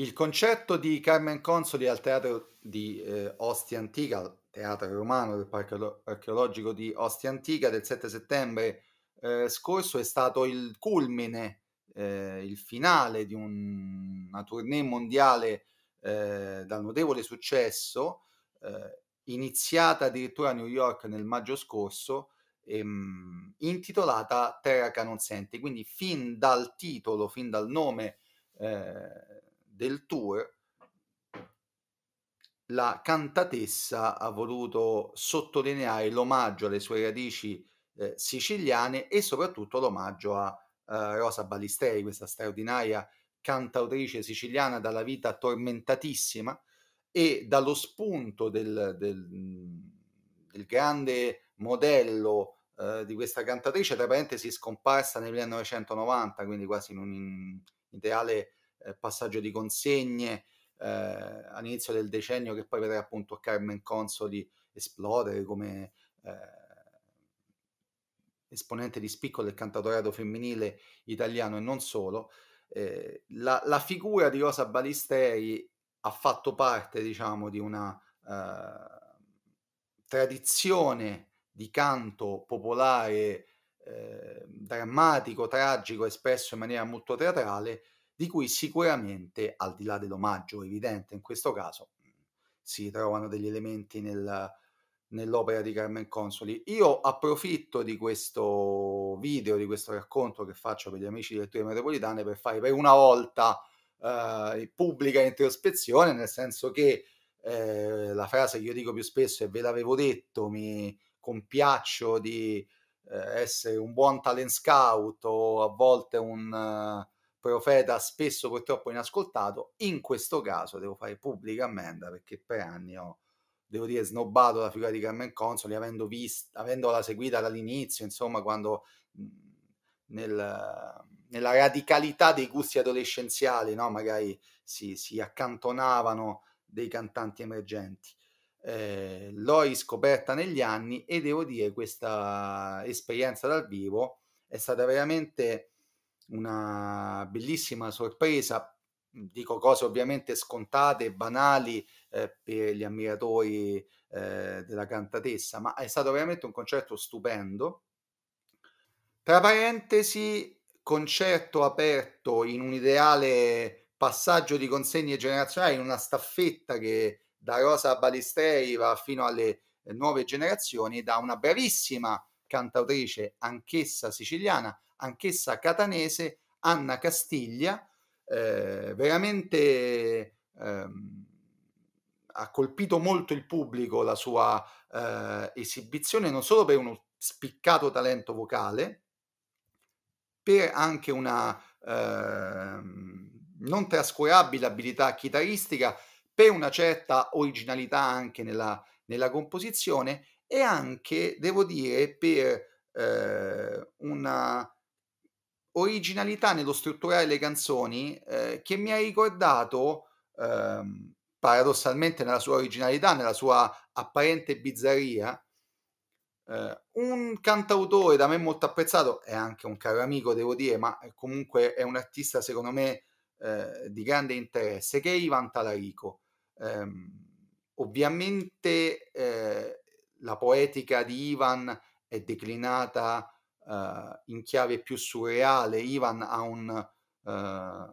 Il concerto di Carmen Consoli al teatro di eh, Ostia Antica, teatro romano del parco archeologico di Ostia Antica del 7 settembre eh, scorso, è stato il culmine, eh, il finale di un, una tournée mondiale eh, dal notevole successo, eh, iniziata addirittura a New York nel maggio scorso, ehm, intitolata Terra Canon Senti. Quindi fin dal titolo, fin dal nome eh, del tour la cantatessa ha voluto sottolineare l'omaggio alle sue radici eh, siciliane e soprattutto l'omaggio a eh, Rosa Balisteri, questa straordinaria cantautrice siciliana dalla vita tormentatissima e dallo spunto del, del, del grande modello eh, di questa cantatrice, tra parentesi scomparsa nel 1990, quindi quasi in un ideale eh, passaggio di consegne eh, all'inizio del decennio che poi vedrà appunto Carmen Consoli esplodere come eh, esponente di spicco del cantatorato femminile italiano e non solo. Eh, la, la, figura di Rosa Balisteri ha fatto parte, diciamo, di una tradizione di canto popolare eh, drammatico, tragico, espresso in maniera molto teatrale, di cui sicuramente, al di là dell'omaggio evidente in questo caso, si trovano degli elementi nel, nell'opera di Carmen Consoli. Io approfitto di questo video, di questo racconto che faccio per gli amici di letture metropolitane per fare per una volta eh, pubblica introspezione, nel senso che eh, la frase che io dico più spesso e ve l'avevo detto, mi compiaccio di eh, essere un buon talent scout o a volte un profeta spesso purtroppo inascoltato. In questo caso devo fare pubblica ammenda perché per anni ho, devo dire, snobbato la figura di Carmen Consoli, avendo vist- avendola seguita dall'inizio, insomma, quando nel, nella radicalità dei gusti adolescenziali, no? magari si, si accantonavano dei cantanti emergenti. Eh, l'ho riscoperta negli anni e devo dire questa esperienza dal vivo è stata veramente una bellissima sorpresa, dico cose ovviamente scontate e banali eh, per gli ammiratori eh, della cantatessa, ma è stato veramente un concerto stupendo. Tra parentesi, concerto aperto in un ideale passaggio di consegne generazionali, in una staffetta che da Rosa Balistrei va fino alle eh, nuove generazioni, da una bravissima cantautrice anch'essa siciliana, anch'essa catanese, Anna Castiglia, eh, veramente ehm, ha colpito molto il pubblico la sua eh, esibizione, non solo per uno spiccato talento vocale, per anche una ehm, non trascurabile abilità chitarristica, per una certa originalità anche nella, nella composizione e anche, devo dire, per eh, una originalità nello strutturare le canzoni eh, che mi ha ricordato, eh, paradossalmente nella sua originalità, nella sua apparente bizzarria, ehm, un cantautore da me molto apprezzato, è anche un caro amico, devo dire, ma comunque è un artista, secondo me, ehm, di grande interesse, che è Ivan Talarico. Ehm, ovviamente la poetica di Ivan è declinata eh, in chiave più surreale. Ivan ha un eh,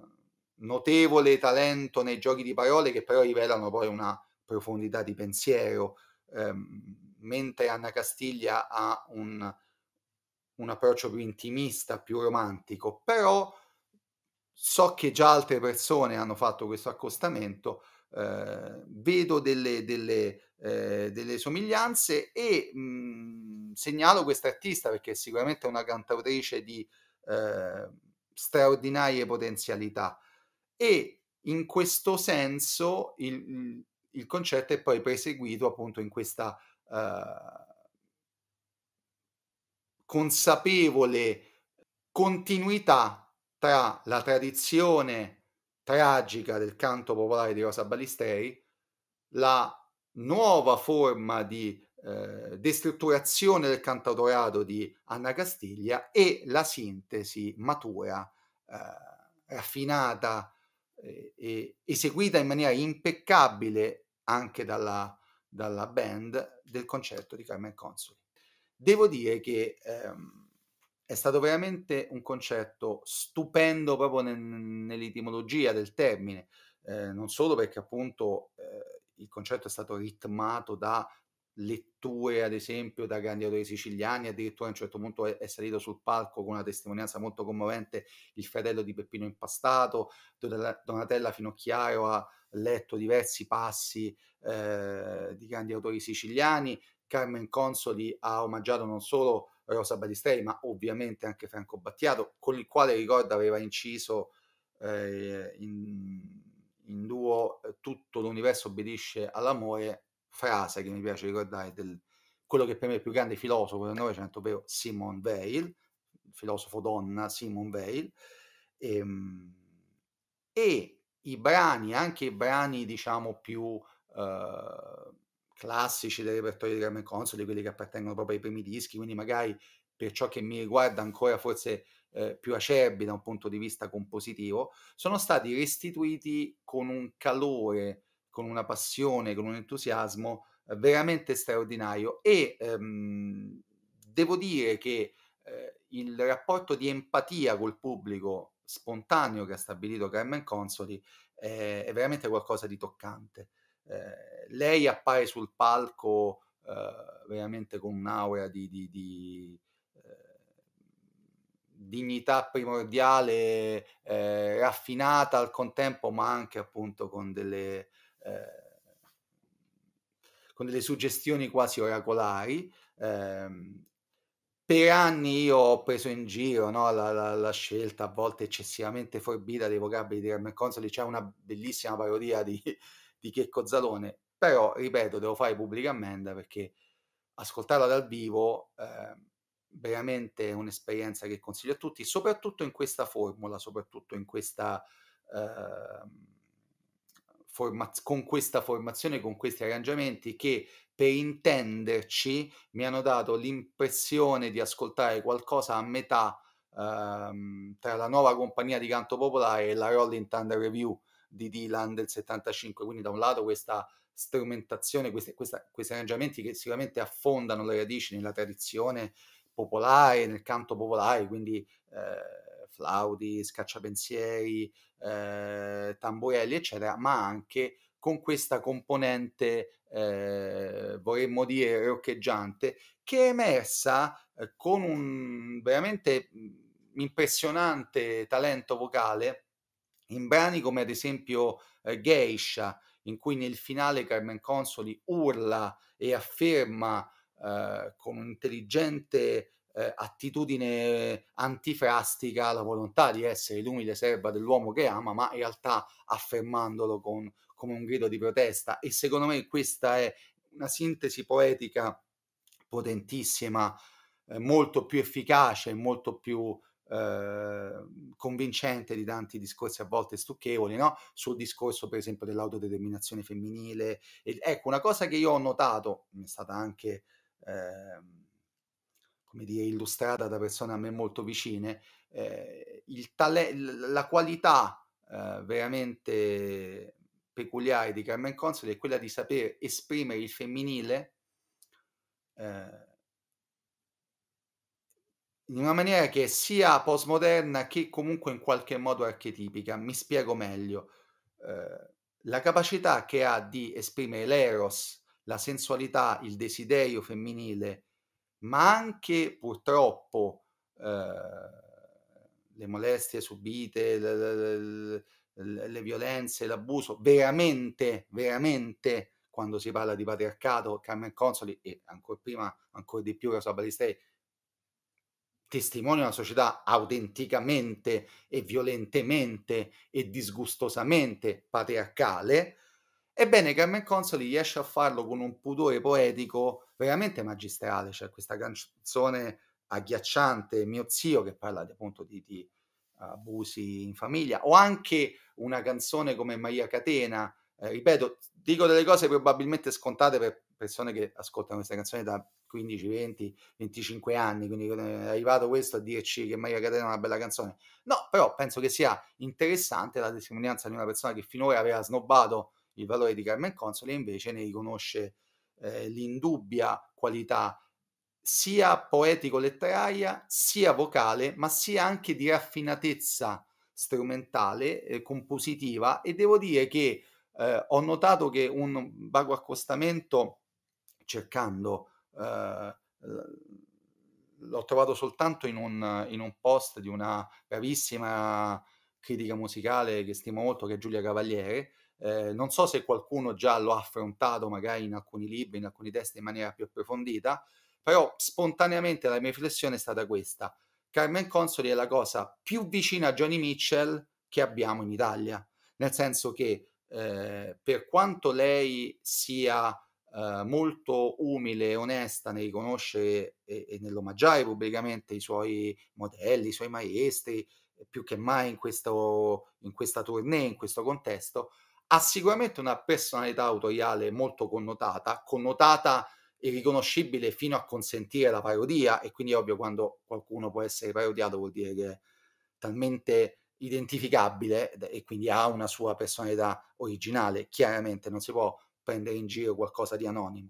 notevole talento nei giochi di parole che però rivelano poi una profondità di pensiero, ehm, mentre Anna Castiglia ha un, un approccio più intimista, più romantico, però so che già altre persone hanno fatto questo accostamento eh, vedo delle, delle, eh, delle, somiglianze e mh, mhmm, segnalo questa artista perché è sicuramente una cantautrice di eh, straordinarie potenzialità e in questo senso il, il, concetto è poi proseguito appunto in questa eh, consapevole continuità tra la tradizione tragica del canto popolare di Rosa Balistei, la nuova forma di eh, destrutturazione del cantautorato di Anna Castiglia e la sintesi matura, eh, raffinata eh, e eseguita in maniera impeccabile anche dalla, dalla band del concerto di Carmen Consoli. Devo dire che ehm, è stato veramente un concetto stupendo proprio nel, nell'etimologia del termine, eh, non solo perché appunto eh, il concetto è stato ritmato da letture, ad esempio, da grandi autori siciliani, addirittura a un certo punto è, è, salito sul palco con una testimonianza molto commovente il fratello di Peppino Impastato, Donatella Finocchiaro ha letto diversi passi eh, di grandi autori siciliani, Carmen Consoli ha omaggiato non solo Rosa Batistei, ma ovviamente anche Franco Battiato, con il quale ricordo aveva inciso eh, in, in, duo eh, Tutto l'universo obbedisce all'amore, frase che mi piace ricordare del quello che per me è il più grande filosofo del Novecento, ovvero Simone Veil, filosofo donna Simone Veil. E, ehm, e, i brani, anche i brani diciamo più eh, classici dei repertori di Carmen Consoli, quelli che appartengono proprio ai primi dischi, quindi magari per ciò che mi riguarda ancora forse eh, più acerbi da un punto di vista compositivo, sono stati restituiti con un calore, con una passione, con un entusiasmo eh, veramente straordinario e ehm, devo dire che eh, il rapporto di empatia col pubblico spontaneo che ha stabilito Carmen Consoli eh, è veramente qualcosa di toccante. Ehm, lei appare sul palco eh, veramente con un'aura di, di, di ehm, dignità primordiale ehm, raffinata al contempo, ma anche appunto con delle, con delle suggestioni quasi oracolari per anni io ho preso in giro no? la, la, la, scelta a volte eccessivamente forbita dei vocabili di Herman Consoli. C'è una bellissima parodia di, di Checco Zalone, però ripeto, devo fare pubblica ammenda perché ascoltarla dal vivo eh, veramente è un'esperienza che consiglio a tutti, soprattutto in questa formula, soprattutto in questa eh, forma- con questa formazione, con questi arrangiamenti che per intenderci mi hanno dato l'impressione di ascoltare qualcosa a metà ehm, tra la nuova compagnia di canto popolare e la Rolling Thunder Review di Dylan del 75, quindi da un lato questa strumentazione, questi, questa, questi arrangiamenti che sicuramente affondano le radici nella tradizione popolare, nel canto popolare, quindi eh, flaudi, scacciapensieri, eh, tamburelli, eccetera, ma anche con questa componente, eh, vorremmo dire, roccheggiante, che è emersa eh, con un veramente mm, impressionante talento vocale in brani come ad esempio eh, Geisha, in cui nel finale Carmen Consoli urla e afferma eh, con un'intelligente eh, attitudine antifrastica la volontà di essere l'umile serva dell'uomo che ama, ma in realtà affermandolo con, come un grido di protesta. E secondo me questa è una sintesi poetica potentissima, eh, molto più efficace, molto più Ehm, convincente di tanti discorsi a volte stucchevoli, no? sul discorso per esempio dell'autodeterminazione femminile. E, ecco, una cosa che io ho notato, mi è stata anche eh, come dire, illustrata da persone a me molto vicine, eh, tale- la qualità eh, veramente peculiare di Carmen Consoli è quella di saper esprimere il femminile. Eh, in una maniera che sia postmoderna che comunque in qualche modo archetipica. Mi spiego meglio. Eh, la capacità che ha di esprimere l'eros, la sensualità, il desiderio femminile, ma anche purtroppo eh, le molestie subite, le, le, le, le, violenze, l'abuso, veramente, veramente quando si parla di patriarcato, Carmen Consoli e ancora prima, ancora di più Rosa Balistei, testimonia una società autenticamente e violentemente e disgustosamente patriarcale, ebbene Carmen Consoli riesce a farlo con un pudore poetico veramente magistrale, c'è questa canzone agghiacciante, mio zio, che parla appunto di, di abusi in famiglia, o anche una canzone come Maria Catena, eh, ripeto, dico delle cose probabilmente scontate per persone che ascoltano questa canzone da 15, 20, 25 anni, quindi eh, è arrivato questo a dirci che Maria Catena è una bella canzone. No, però penso che sia interessante la testimonianza di una persona che finora aveva snobbato il valore di Carmen Consoli e invece ne riconosce eh, l'indubbia qualità sia poetico-letteraria, sia vocale, ma sia anche di raffinatezza strumentale, eh, compositiva e devo dire che eh, ho notato che un vago accostamento cercando, eh, l'ho trovato soltanto in un, in un, post di una bravissima critica musicale che stimo molto, che è Giulia Cavaliere. Eh, non so se qualcuno già lo ha affrontato magari in alcuni libri, in alcuni testi in maniera più approfondita, però spontaneamente la mia riflessione è stata questa. Carmen Consoli è la cosa più vicina a Johnny Mitchell che abbiamo in Italia, nel senso che eh, per quanto lei sia eh, molto umile e onesta nel riconoscere e, e nell'omaggiare pubblicamente i suoi modelli, i suoi maestri, eh, più che mai in, questo, in questa tournée, in questo contesto, ha sicuramente una personalità autoriale molto connotata, connotata e riconoscibile fino a consentire la parodia e quindi ovvio quando qualcuno può essere parodiato vuol dire che è talmente identificabile e quindi ha una sua personalità originale, chiaramente non si può prendere in giro qualcosa di anonimo.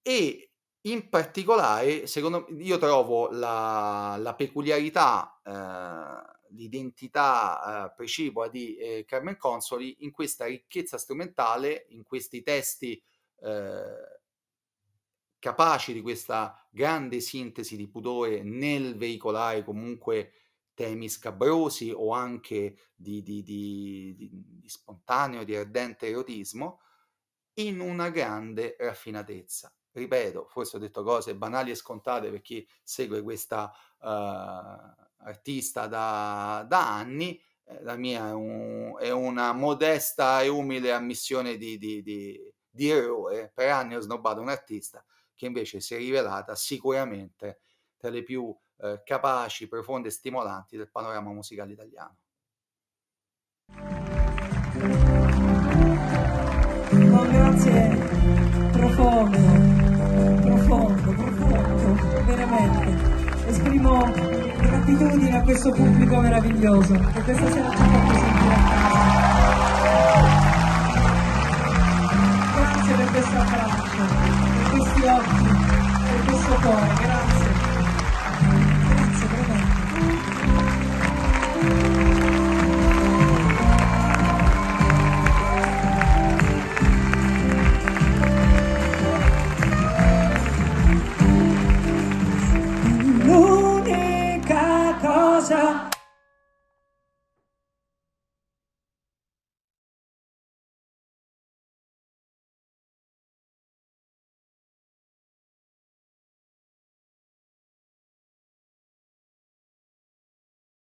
E in particolare, secondo me, io trovo la, la peculiarità, eh, l'identità eh, precipua di eh, Carmen Consoli in questa ricchezza strumentale, in questi testi eh, capaci di questa grande sintesi di pudore nel veicolare comunque temi scabrosi o anche di, di, di, di spontaneo, di ardente erotismo in una grande raffinatezza. Ripeto, forse ho detto cose banali e scontate per chi segue questa uh, artista da, da, anni, eh, la mia è, un, è, una modesta e umile ammissione di, di, di, di errore. Per anni ho snobbato un artista che invece si è rivelata sicuramente tra le più eh, capaci, profonde e stimolanti del panorama musicale italiano. profondo, profondo, profondo, veramente. Esprimo gratitudine a questo pubblico meraviglioso che questa sera ci ha fatto a casa. Grazie per questo abbraccio, per questi occhi, per questo cuore.